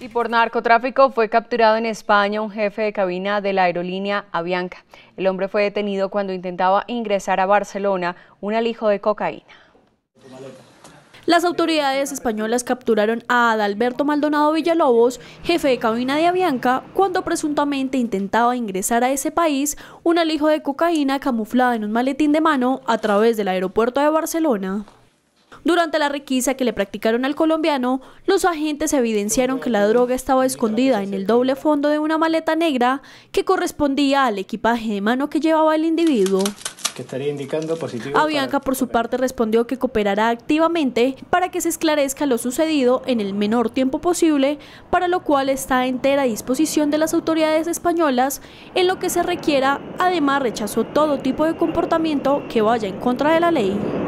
Y por narcotráfico fue capturado en España un jefe de cabina de la aerolínea Avianca. El hombre fue detenido cuando intentaba ingresar a Barcelona un alijo de cocaína. Las autoridades españolas capturaron a Adalberto Maldonado Villalobos, jefe de cabina de Avianca, cuando presuntamente intentaba ingresar a ese país un alijo de cocaína camuflada en un maletín de mano a través del aeropuerto de Barcelona. Durante la requisa que le practicaron al colombiano, los agentes evidenciaron que la droga estaba escondida en el doble fondo de una maleta negra que correspondía al equipaje de mano que llevaba el individuo. Que estaría por su parte, respondió que cooperará activamente para que se esclarezca lo sucedido en el menor tiempo posible, para lo cual está entera disposición de las autoridades españolas en lo que se requiera. Además, rechazó todo tipo de comportamiento que vaya en contra de la ley.